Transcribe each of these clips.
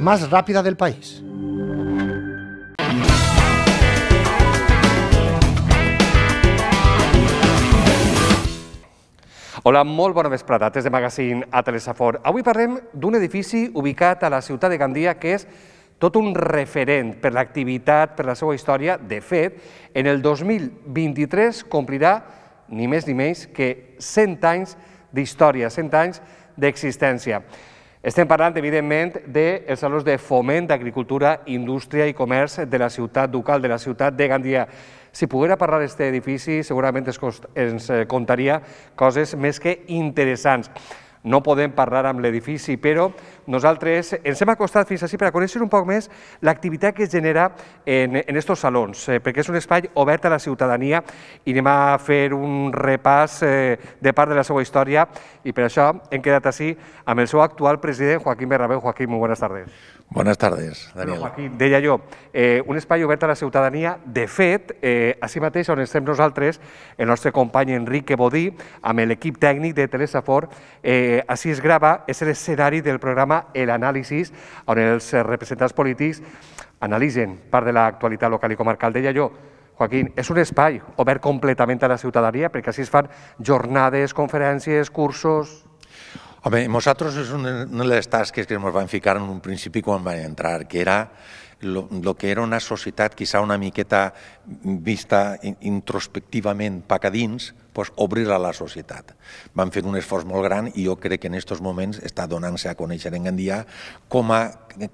más rápida del país. Hola, molt bona vesprada. Des de Magazine a Telesafor. Avui parlem d'un edifici ubicat a la ciutat de Gandia que és tot un referent per l'activitat, per la seva història. De fet, en el 2023 complirà ni més ni menys que 100 anys d'història, 100 anys d'existència. Estem parlant, evidentment, dels salons de foment d'agricultura, indústria i comerç de la ciutat ducal, de la ciutat de Gandia. Si poguera parlar d'aquest edifici, segurament ens eh, contaria coses més que interessants no podem parlar amb l'edifici, però nosaltres ens hem acostat fins així per a conèixer un poc més l'activitat que es genera en aquests salons, eh, perquè és un espai obert a la ciutadania i anem a fer un repàs eh, de part de la seva història i per això hem quedat així amb el seu actual president, Joaquim Berrabeu. Joaquim, molt bones tardes. Bones tardes, Daniel. Bueno, Joaquim, deia jo, eh, un espai obert a la ciutadania. De fet, eh, així mateix on estem nosaltres, el nostre company Enrique Bodí, amb l'equip tècnic de Telesafor, eh, així es grava, és l'escenari del programa El Anàlisis, on els representants polítics analitzen part de l'actualitat local i comarcal. Deia jo, Joaquín, és un espai obert completament a la ciutadania perquè així es fan jornades, conferències, cursos... Home, nosaltres és una, de les tasques que ens van ficar en un principi quan vam entrar, que era el que era una societat quizá una miqueta vista introspectivament pac a dins, pues, obrir a la societat. Van fer un esforç molt gran i jo crec que en aquests moments està donant-se a conèixer en Gandia com a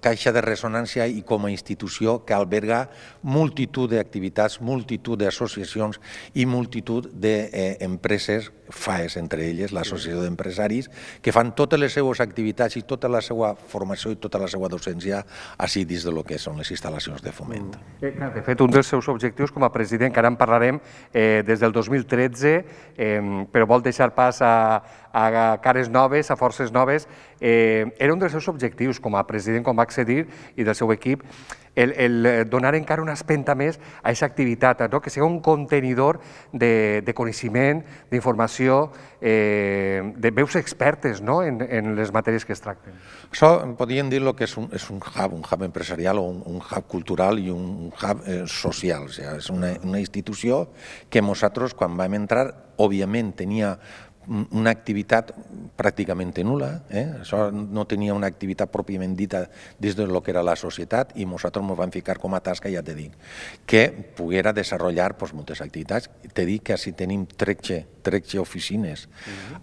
caixa de ressonància i com a institució que alberga multitud d'activitats, multitud d'associacions i multitud d'empreses, FAES entre elles, l'Associació d'Empresaris, que fan totes les seues activitats i tota la seva formació i tota la seva docència així dins del que són les instal·lacions de foment. Mm. De fet, un dels seus objectius com a president, que ara en parlarem, eh, des del 2013 eh, però vol deixar pas a, a cares noves, a forces noves. Eh, era un dels seus objectius com a president, com va accedir, i del seu equip, el, el eh, donar encara una espenta més a aquesta activitat, no? que sigui un contenidor de, de coneixement, d'informació, eh, de veus expertes no? en, en les matèries que es tracten. Això podríem dir lo que és un, és un hub, un hub empresarial o un, un hub cultural i un hub eh, social. O sigui, és una, una institució que nosaltres, quan vam entrar, òbviament tenia una activitat pràcticament nula, eh? això no tenia una activitat pròpiament dita des del que era la societat i nosaltres ens vam ficar com a tasca, ja et dic, que poguera desenvolupar pues, moltes activitats. Te dic que si tenim 13, 13 oficines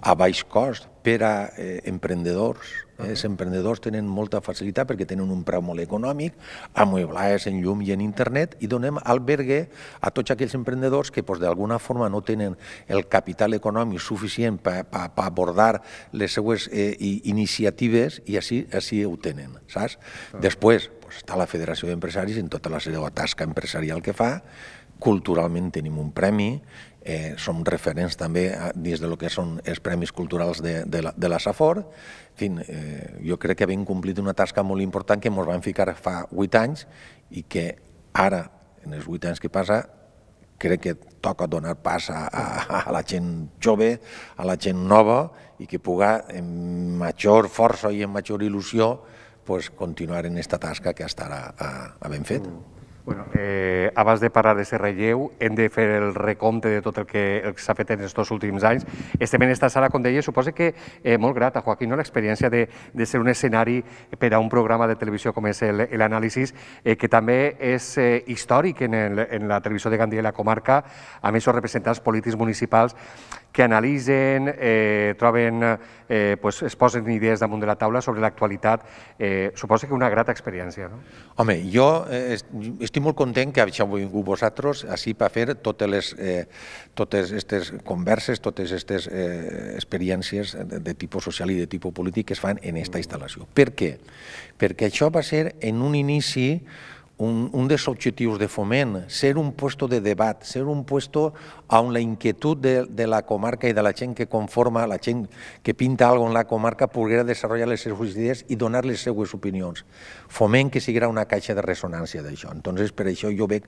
a baix cost, per a eh, emprendedors. Eh? Els emprendedors tenen molta facilitat perquè tenen un preu molt econòmic, amueblades en llum i en internet, i donem albergue a tots aquells emprendedors que pues, d'alguna forma no tenen el capital econòmic suficient per pa, pa, pa, abordar les seues eh, iniciatives i així, així ho tenen, saps? Okay. Després pues, està la Federació d'Empresaris en tota la seva tasca empresarial que fa, culturalment tenim un premi eh, som referents també a, eh, dins del que són els Premis Culturals de, de, la, de la Safor. En fi, eh, jo crec que hem complit una tasca molt important que ens vam ficar fa vuit anys i que ara, en els vuit anys que passa, crec que toca donar pas a, a, a la gent jove, a la gent nova i que puga amb major força i amb major il·lusió pues, continuar en aquesta tasca que estarà ara eh, ha, ben fet. Mm. Bueno, eh, abans de parlar de ser relleu, hem de fer el recompte de tot el que, que s'ha fet en aquests últims anys. Estem en aquesta sala, com deia, suposa que eh, molt grata, Joaquín, no? l'experiència de, de ser un escenari per a un programa de televisió com és l'anàlisi, eh, que també és eh, històric en, el, en la televisió de Gandia i la comarca, a més, són representants polítics municipals que analitzen, eh, troben, eh, pues, es posen idees damunt de la taula sobre l'actualitat. Eh, suposa que una grata experiència. No? Home, jo eh, estic estic molt content que hagi vingut vosaltres així per fer totes les eh, totes aquestes converses, totes aquestes eh, experiències de, de tipus social i de tipus polític que es fan en aquesta instal·lació. Per què? Perquè això va ser en un inici un, un dels objectius de foment, ser un puesto de debat, ser un puesto on la inquietud de, de la comarca i de la gent que conforma, la gent que pinta algo en la comarca, poguera desenvolupar les seues idees i donar les seues opinions. Foment que siguera una caixa de ressonància d'això. Entonces, per això jo veig,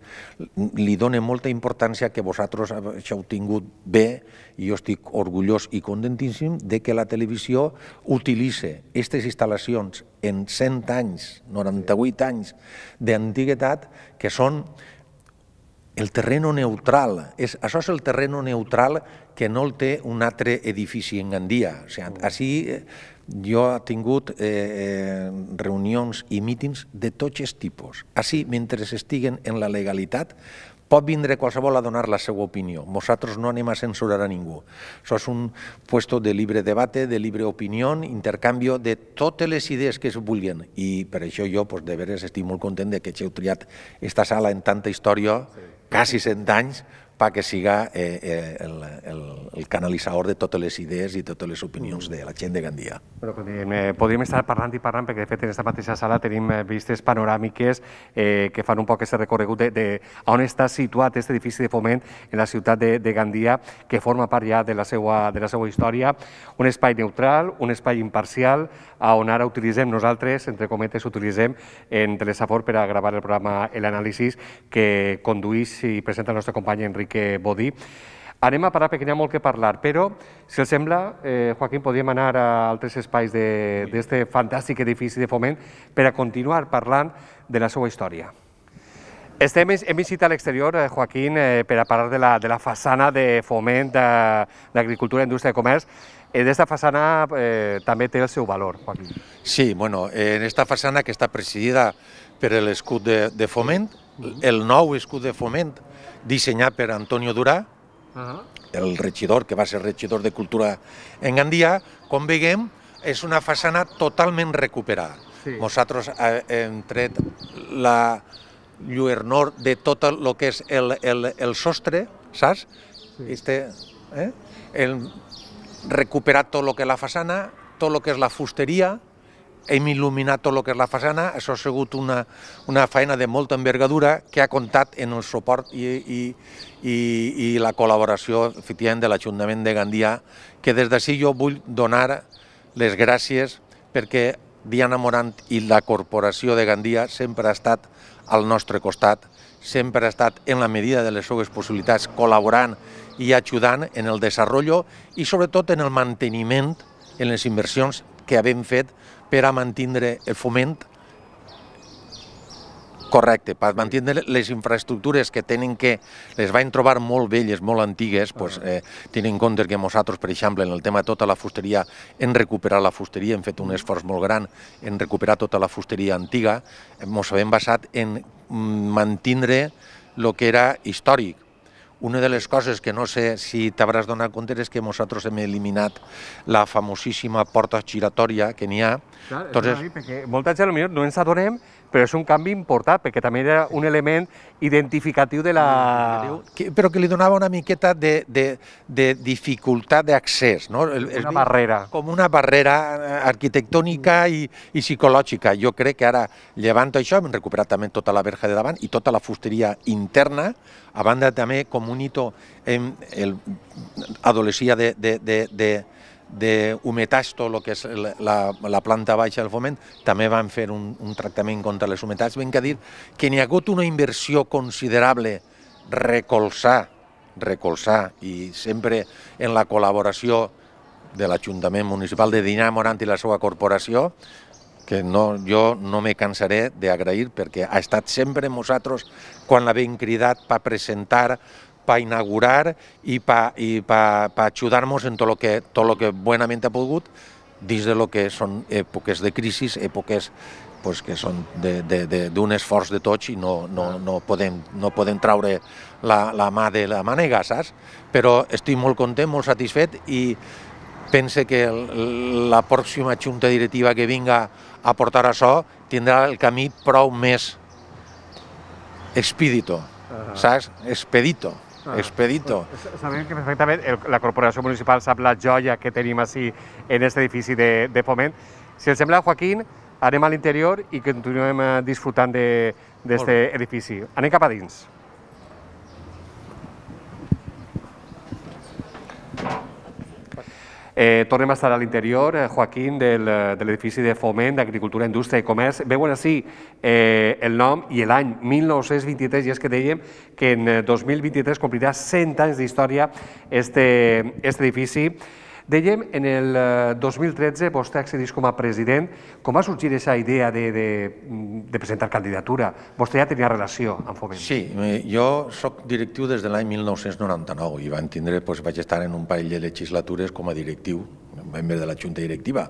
li dona molta importància que vosaltres això heu tingut bé i jo estic orgullós i contentíssim de que la televisió utilitze aquestes instal·lacions en 100 anys, 98 anys d'antiguitat, que són el terreno neutral. És, això és el terreno neutral que no el té un altre edifici en Gandia. O sigui, mm. així eh, jo he tingut eh, eh, reunions i mítings de tots els tipus. Així, mentre estiguen en la legalitat, pot vindre qualsevol a donar la seva opinió. Nosaltres no anem a censurar a ningú. Això és un puesto de libre debate, de libre opinió, intercanvi de totes les idees que es vulguin. I per això jo, doncs, de veres, estic molt content de que hagi triat aquesta sala en tanta història, sí. quasi 100 anys, pa que siga eh, eh el, el, el canalitzador de totes les idees i totes les opinions mm. de la gent de Gandia. Però podríem, eh, podríem estar parlant i parlant, perquè de fet en aquesta mateixa sala tenim eh, vistes panoràmiques eh, que fan un poc aquest recorregut de, de on està situat aquest edifici de foment en la ciutat de, de Gandia, que forma part ja de la, seva, de la seva història. Un espai neutral, un espai imparcial, on ara utilitzem nosaltres, entre cometes, utilitzem en Telesafor per a gravar el programa l'anàlisi que conduís i presenta el nostre company Enric que vol dir. Anem a parar perquè n'hi ha molt que parlar, però, si els sembla, eh, Joaquim, podríem anar a altres espais d'aquest fantàstic edifici de foment per a continuar parlant de la seva història. Estem, hem visitat l'exterior, eh, Joaquín, eh, per a parlar de la, de la façana de foment d'agricultura, indústria i comerç. Eh, D'esta façana eh, també té el seu valor, Joaquín. Sí, bueno, en esta façana que està presidida per l'escut de, de foment, el nou escut de foment dissenyat per Antonio Durà, uh -huh. el regidor, que va ser regidor de Cultura en Gandia, com veiem, és una façana totalment recuperada. Sí. Nosaltres eh, hem tret la lluernor de tot el que és el, el, el sostre, saps? Sí. Este, eh? Hem recuperat tot el que és la façana, tot el que és la fusteria, hem il·luminat tot el que és la façana, això ha sigut una, una feina de molta envergadura que ha comptat en el suport i, i, i, i la col·laboració, efectivament, de l'Ajuntament de Gandia, que des d'ací jo vull donar les gràcies perquè Diana Morant i la Corporació de Gandia sempre ha estat al nostre costat, sempre ha estat en la medida de les seves possibilitats col·laborant i ajudant en el desenvolupament i sobretot en el manteniment, en les inversions que havent fet per a mantenir el foment Correcte, per mantenir les infraestructures que tenen que les van trobar molt velles, molt antigues, pues, eh, tenint en compte que nosaltres, per exemple, en el tema de tota la fusteria, hem recuperat la fusteria, hem fet un mm. esforç molt gran en recuperar tota la fusteria antiga, ens hem basat en mm, mantenir el que era històric, una de les coses que no sé si t'hauràs donat compte és que nosaltres hem eliminat la famosíssima porta giratòria que n'hi ha. Clar, Entonces... Dir, perquè molta gent potser no ens adonem però és un canvi important, perquè també era un element identificatiu de la... Que, però que li donava una miqueta de, de, de dificultat d'accés, no? El, el, una barrera. Com una barrera eh, arquitectònica i, i psicològica. Jo crec que ara, llevant això, hem recuperat també tota la verja de davant i tota la fusteria interna, a banda també com un hito en el, adolescia de, de, de, de, de d'humetats, tot el que és la, la planta baixa del foment, també van fer un, un tractament contra les humetats. Vinc a dir que n'hi ha hagut una inversió considerable recolzar, recolzar i sempre en la col·laboració de l'Ajuntament Municipal de Dinar Morant i la seva corporació, que no, jo no me cansaré d'agrair perquè ha estat sempre nosaltres quan l'havíem cridat per presentar per inaugurar i per i pa, pa en tot lo que tot lo que buenamente ha pogut dins de lo que són èpoques de crisi, èpoques pues, que són d'un esforç de tots i no, no, no, podem, no podem traure la, la mà de la manega, saps? Però estic molt content, molt satisfet i pense que la pròxima junta directiva que vinga a portar això tindrà el camí prou més expedito, uh -huh. saps? Expedito. Ah. expedito. Sabem que perfectament el, la Corporació Municipal sap la joia que tenim així en aquest edifici de, de Foment. Si els sembla, Joaquín, anem a l'interior i continuem eh, disfrutant d'aquest edifici. Anem cap a dins. Eh, tornem a estar a l'interior. Eh, Joaquín, del, eh, de l'edifici de Foment d'Agricultura, Indústria i Comerç. Veuen així eh, el nom i l'any 1923, i és que dèiem que en 2023 eh, complirà 100 anys d'història este, edifici. Dèiem, en el 2013 eh, vostè accedís com a president. Com va sorgir aquesta idea de, de, de presentar candidatura? Vostè ja tenia relació amb Foment. Sí, jo sóc directiu des de l'any 1999 i van tindre, doncs, vaig estar en un parell de legislatures com a directiu, membre de la Junta Directiva.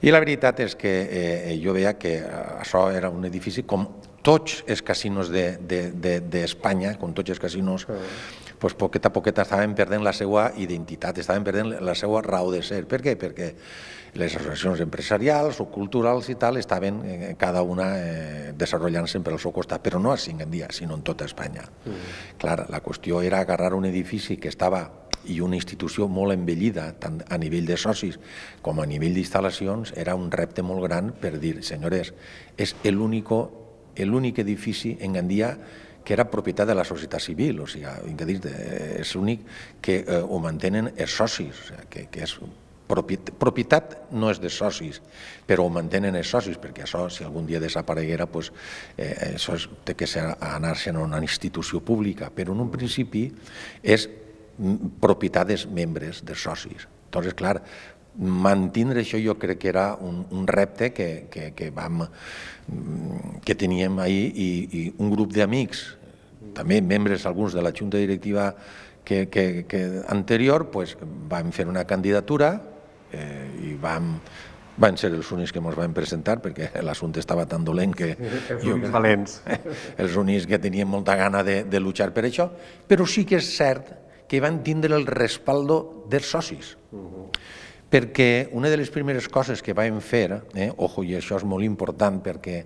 I la veritat és que eh, eh jo veia que eh, això era un edifici com tots els casinos d'Espanya, de, de, de, com tots els casinos sí doncs poquet a poquet estaven perdent la seva identitat, estaven perdent la seva raó de ser. Per què? Perquè les associacions empresarials o culturals i tal estaven eh, cada una eh, desenvolupant-se per al seu costat, però no a dia, sinó en tota Espanya. Mm. Clar, la qüestió era agarrar un edifici que estava i una institució molt envellida, tant a nivell de socis com a nivell d'instal·lacions, era un repte molt gran per dir, senyores, és l'únic edifici en Gandia que era propietat de la societat civil, o sigui, que eh, és l'únic que eh, ho mantenen els socis, o sigui, que, que és propietat no és de socis, però ho mantenen els socis, perquè això, si algun dia desapareguera, doncs, eh, això és, té que ser, anar se a una institució pública, però en un principi és mm, propietat dels membres, dels socis. és clar, Mantindre això jo crec que era un, un repte que, que, que, vam, que teníem ahir i, i un grup d'amics, també membres alguns de la Junta Directiva que, que, que anterior, pues, vam fer una candidatura eh, i vam, van ser els únics que ens vam presentar perquè l'assumpte estava tan dolent que... els únics valents. Els únics que tenien molta gana de, de luchar per això, però sí que és cert que van tindre el respaldo dels socis. Uh mhm. -huh perquè una de les primeres coses que vam fer, eh, ojo, i això és molt important perquè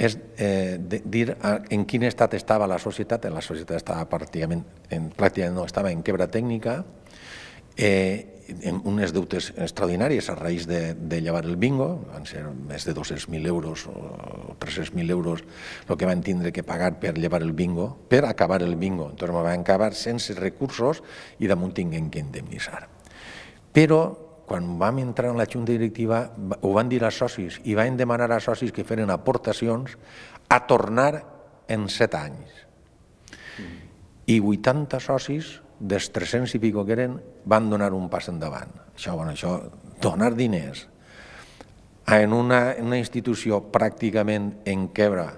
és eh, de, dir ah, en quin estat estava la societat, la societat estava pràcticament, en, pràcticament no, estava en quebra tècnica, eh, en unes deutes extraordinàries a raïs de, de llevar el bingo, van ser més de 200.000 euros o 300.000 euros el que van tindre que pagar per llevar el bingo, per acabar el bingo. Entonces me van acabar sense recursos i damunt tinguem que indemnitzar. Però quan vam entrar en la junta directiva ho van dir als socis i vam demanar als socis que feren aportacions a tornar en set anys. I 80 socis dels 300 i pico que eren van donar un pas endavant. Això, bueno, això, donar diners en una, en una institució pràcticament en quebra,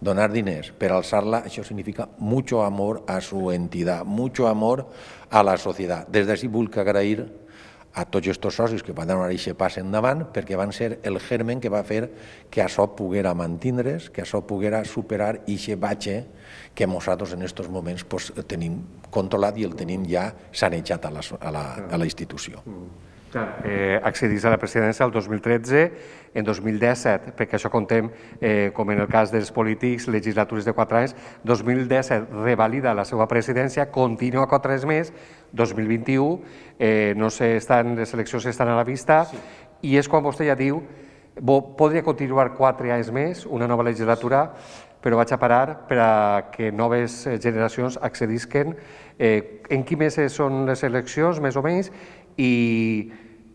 donar diners per alçar-la, això significa mucho amor a su entidad, mucho amor a la societat. Des d'ací vull agrair a tots aquests socis que van donar aquest pas endavant perquè van ser el germen que va fer que això poguera mantindre's, que això poguera superar aquest batxe que nosaltres en aquests moments pues, tenim controlat i el tenim ja sanejat a la, a la, a la institució. Mm. Eh, accedís a la presidència el 2013, en 2017, perquè això contem, eh, com en el cas dels polítics, legislatures de 4 anys, 2017 revalida la seva presidència, continua 4 anys més, 2021, eh, no sé, estan, les eleccions estan a la vista, sí. i és quan vostè ja diu, bo, podria continuar 4 anys més, una nova legislatura, però vaig a parar per a que noves generacions accedisquen. Eh, en quins mesos són les eleccions, més o menys, y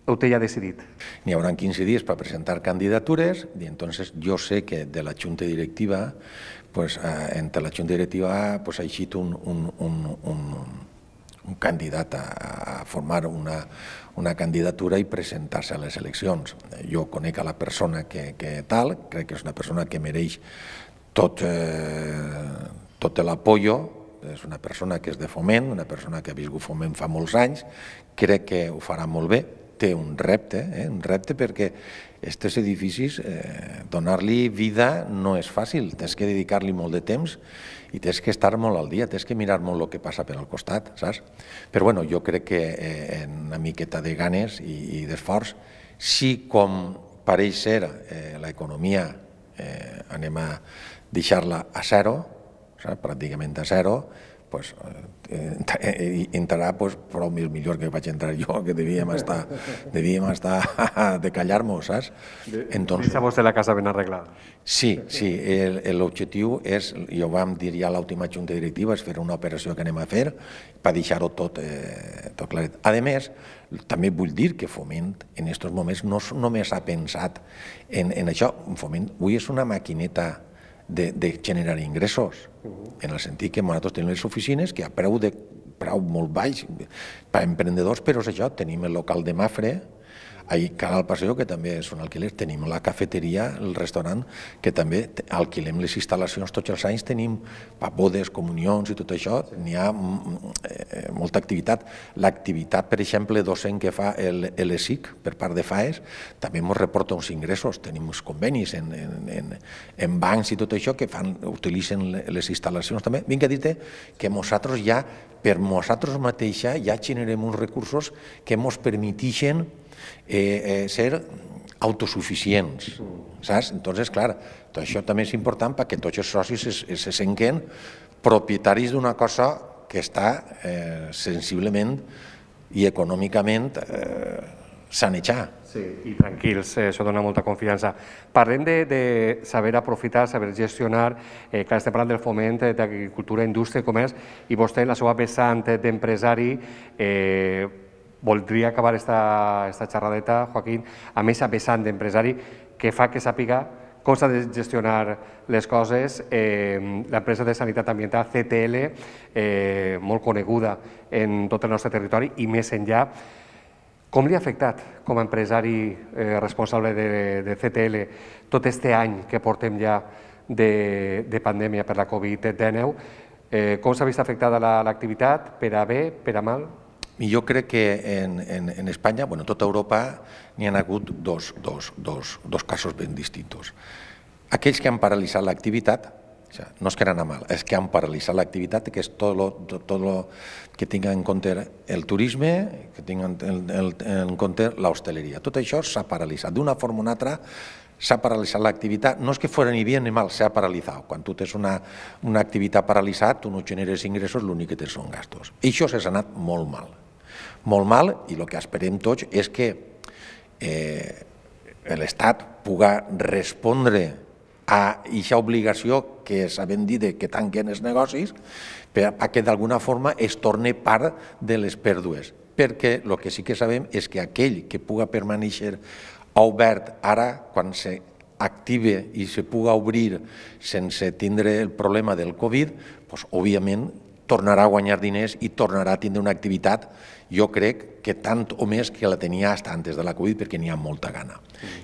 ho té ja decidit. N'hi haurà 15 dies per presentar candidatures i entonces jo sé que de la Junta Directiva, pues, eh, entre la Junta Directiva pues, ha eixit un, un, un, un, un candidat a, a formar una, una candidatura i presentar-se a les eleccions. Jo conec a la persona que, que tal, crec que és una persona que mereix tot, eh, tot l'apollo, és una persona que és de foment, una persona que ha viscut foment fa molts anys, crec que ho farà molt bé, té un repte, eh? un repte perquè aquests edificis, eh, donar-li vida no és fàcil, tens que dedicar-li molt de temps i tens que estar molt al dia, tens que mirar molt el que passa per al costat, saps? Però bueno, jo crec que eh, en una miqueta de ganes i, i d'esforç, si com pareix ser eh, l'economia eh, anem a deixar-la a zero, saps? pràcticament a zero, pues, eh, eh, eh, eh entrarà pues, prou més millor que vaig entrar jo, que devíem estar, devíem estar de callar-nos, saps? Entonces, Deixa vos de la casa ben arreglada. Sí, sí, l'objectiu és, i ho vam dir ja a l'última junta directiva, és fer una operació que anem a fer per deixar-ho tot, eh, tot claret. A més, també vull dir que Foment en aquests moments no només ha pensat en, en això, Foment avui és una maquineta de, de generar ingressos, uh -huh. en el sentit que nosaltres tenim les oficines que a preu de preu molt baix per emprendedors, però és això, tenim el local de Mafre, Ahir Canal Paseo, que també és un alquiler, tenim la cafeteria, el restaurant, que també alquilem les instal·lacions tots els anys, tenim bodes, comunions i tot això, n'hi ha mm, eh, molta activitat. L'activitat, per exemple, docent que fa l'ESIC per part de FAES, també ens reporta uns ingressos, tenim uns convenis en, en, en, en bancs i tot això que fan, utilitzen les instal·lacions també. Vinc a dir-te que nosaltres ja, per nosaltres mateixa, ja generem uns recursos que ens permetixen eh, eh, ser autosuficients, saps? Entonces, clar, tot això també és important perquè tots els socis es, se senten propietaris d'una cosa que està eh, sensiblement i econòmicament eh, sanejar. Sí, i tranquils, eh, això dona molta confiança. Parlem de, de saber aprofitar, saber gestionar, eh, clar, estem parlant del foment eh, d'agricultura, indústria i comerç, i vostè, en la seva vessant d'empresari, eh, voldria acabar esta, esta xerradeta, Joaquín, més a vessant d'empresari que fa que sàpiga com s'ha de gestionar les coses. Eh, L'empresa de sanitat ambiental, CTL, eh, molt coneguda en tot el nostre territori i més enllà, com li ha afectat com a empresari eh, responsable de, de CTL tot aquest any que portem ja de, de pandèmia per la Covid-19? Eh, com s'ha vist afectada l'activitat, la, per a bé, per a mal? I jo crec que en, en, en Espanya, bueno, en tota Europa, n'hi han hagut dos, dos, dos, dos casos ben distintos. Aquells que han paralitzat l'activitat, o sea, no es que anar mal, és que han paralitzat l'activitat, que és tot lo, tot lo que tinga en compte el turisme, que tinga en, en, en compte l'hostaleria. Tot això s'ha paralitzat. D'una forma o una altra, s'ha paralitzat l'activitat, no és que fos ni bé ni mal, s'ha paralitzat. Quan tu tens una, una activitat paralitzada, tu no generes ingressos, l'únic que tens són gastos. I això s'ha anat molt mal molt mal i el que esperem tots és que eh, l'Estat puga respondre a aquesta obligació que s'havien de que tanquen els negocis perquè d'alguna forma es torni part de les pèrdues. Perquè el que sí que sabem és que aquell que puga permanèixer obert ara, quan se active i se puga obrir sense tindre el problema del Covid, doncs, òbviament tornarà a guanyar diners i tornarà a tindre una activitat, jo crec que tant o més que la tenia hasta antes de la Covid perquè n'hi ha molta gana.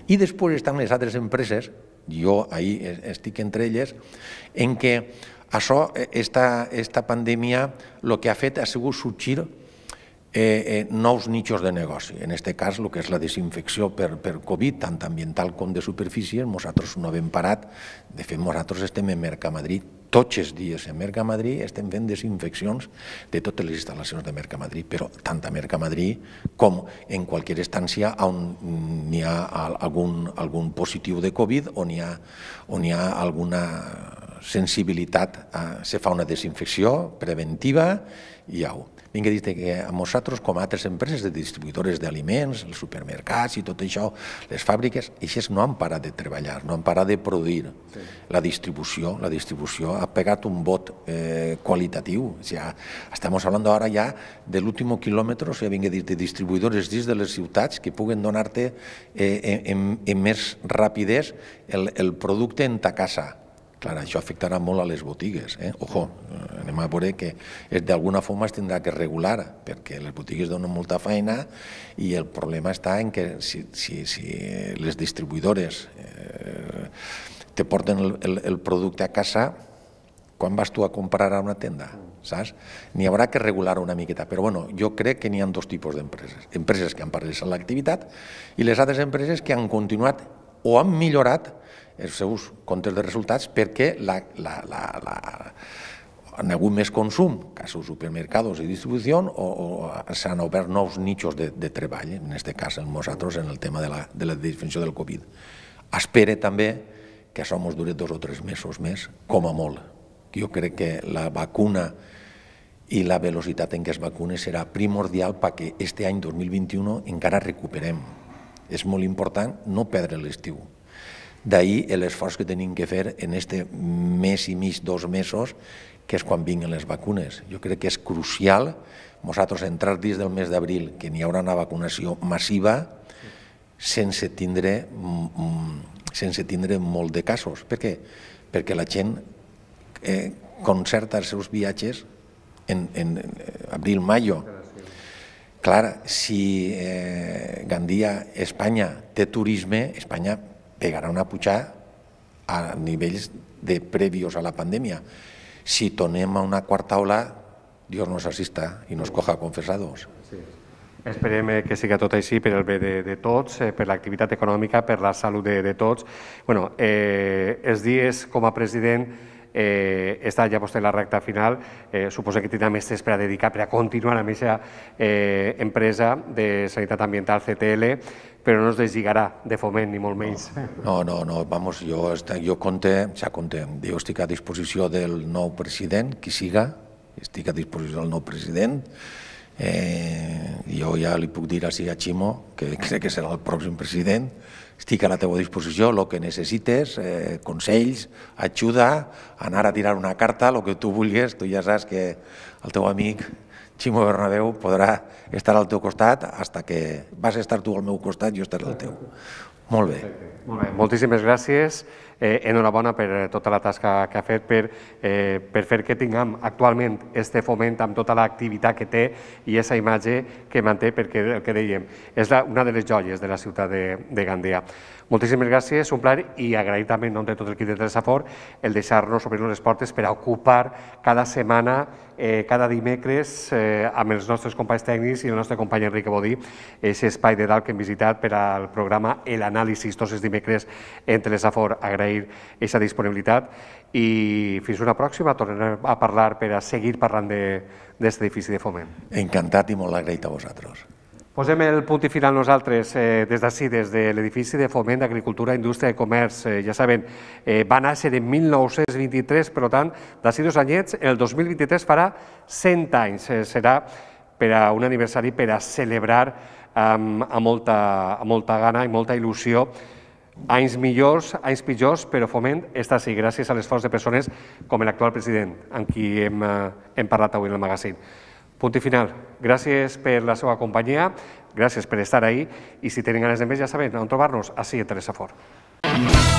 I després estan les altres empreses, jo ahir estic entre elles, en què això, eh, esta, esta pandèmia, el que ha fet ha sigut sorgir eh, eh, nous nichos de negoci. En aquest cas, el que és la desinfecció per, per Covid, tant ambiental com de superfície, nosaltres no hem parat. De fet, nosaltres estem en Mercamadrid tots els dies a Madrid estem fent desinfeccions de totes les instal·lacions de Madrid, però tant a Madrid com en qualsevol estància on n'hi ha algun, algun positiu de Covid o n'hi ha, on hi ha alguna sensibilitat, a, eh, se fa una desinfecció preventiva i au. Vinc a dir que eh, a nosaltres, com a altres empreses de distribuïdores d'aliments, els supermercats i tot això, les fàbriques, aixes no han parat de treballar, no han parat de produir. Sí. La distribució, la distribució ha pegat un vot eh, qualitatiu. O sigui, estem parlant ara ja de l'últim quilòmetre, o sea, vinc a dir de distribuïdores dins de les ciutats que puguen donar-te eh, en, en, en més rapidesa el, el producte en ta casa Clar, això afectarà molt a les botigues. Eh? Ojo, eh, anem a veure que d'alguna forma es tindrà que regular, perquè les botigues donen molta feina i el problema està en que si, si, si les distribuïdores eh, te porten el, el, el producte a casa, quan vas tu a comprar a una tenda? saps? N'hi haurà que regular una miqueta, però bueno, jo crec que n'hi ha dos tipus d'empreses. Empreses que han paralitzat l'activitat i les altres empreses que han continuat o han millorat els seus comptes de resultats perquè la, la, la, la, han hagut més consum, casos supermercats i distribució, o, o s'han obert nous nichos de, de treball, en aquest cas en nosaltres, en el tema de la, de la definició del Covid. Espere també que això ens dure dos o tres mesos més, com a molt. Jo crec que la vacuna i la velocitat en què es vacune serà primordial perquè este any 2021 encara recuperem. És molt important no perdre l'estiu. D'ahir l'esforç que tenim que fer en este mes i mig, dos mesos, que és quan vinguin les vacunes. Jo crec que és crucial nosaltres entrar dins del mes d'abril, que n'hi haurà una vacunació massiva, sense tindre, sense tindre molt de casos. Per què? Perquè la gent eh, concerta els seus viatges en, en abril, maio. Clar, si eh, Gandia, Espanya, té turisme, Espanya pegará una pujada a nivells de previos a la pandèmia. Si tornem a una quarta ola, Dios nos asista i nos coja confesados. Sí. Esperem eh, que siga tot així per el bé de, de tots, eh, per l'activitat econòmica, per la salut de, de tots. Bueno, eh, els dies com a president eh, està ja vostè en la recta final, eh, suposo que tindrà més temps per a dedicar, per a continuar amb aquesta eh, empresa de sanitat ambiental CTL pero no os desligarà de foment, ni molt menys. No, no, no, vamos, jo, jo conté, ja conté, jo estic a disposició del nou president, qui siga, estic a disposició del nou president, eh, jo ja li puc dir a Ximo, que crec que serà el pròxim president, estic a la teva disposició, el que necessites, eh, consells, ajuda, anar a tirar una carta, el que tu vulguis, tu ja saps que el teu amic Ximo Bernabéu podrà estar al teu costat hasta que vas estar tu al meu costat i jo estaré al teu. Molt bé. Molt bé. Moltíssimes gràcies. Eh, enhorabona per eh, tota la tasca que ha fet per, eh, per fer que tinguem actualment este foment amb tota l'activitat que té i aquesta imatge que manté perquè el que dèiem és la, una de les joies de la ciutat de, de Gandia. Moltíssimes gràcies, un plaer i agrair també en nom de tot el equip de Telesafor el deixar-nos obrir les portes per a ocupar cada setmana, eh, cada dimecres, eh, amb els nostres companys tècnics i el nostre company Enrique Bodí, aquest espai de dalt que hem visitat per al programa El tots els dimecres entre Telesafor. Agrair agrair aquesta disponibilitat i fins una pròxima, tornarem a parlar per a seguir parlant d'aquest edifici de foment. Encantat i molt agraït a vosaltres. Posem el punt i final nosaltres eh, des d'ací, des de l'edifici de Foment d'Agricultura, Indústria i Comerç. Eh, ja saben, eh, va néixer en 1923, per tant, d'ací dos anyets, el 2023 farà 100 anys. Eh, serà per a un aniversari per a celebrar amb, amb, molta, amb molta gana i molta il·lusió Anys millors, anys pitjors, però Foment està així gràcies a l'esforç de persones com l'actual president, amb qui hem, eh, hem parlat avui en el magazín. Punt i final. Gràcies per la seva companyia, gràcies per estar ahí i si tenen ganes de més ja saben on trobar-nos, així a Teresa Fort. Mm -hmm.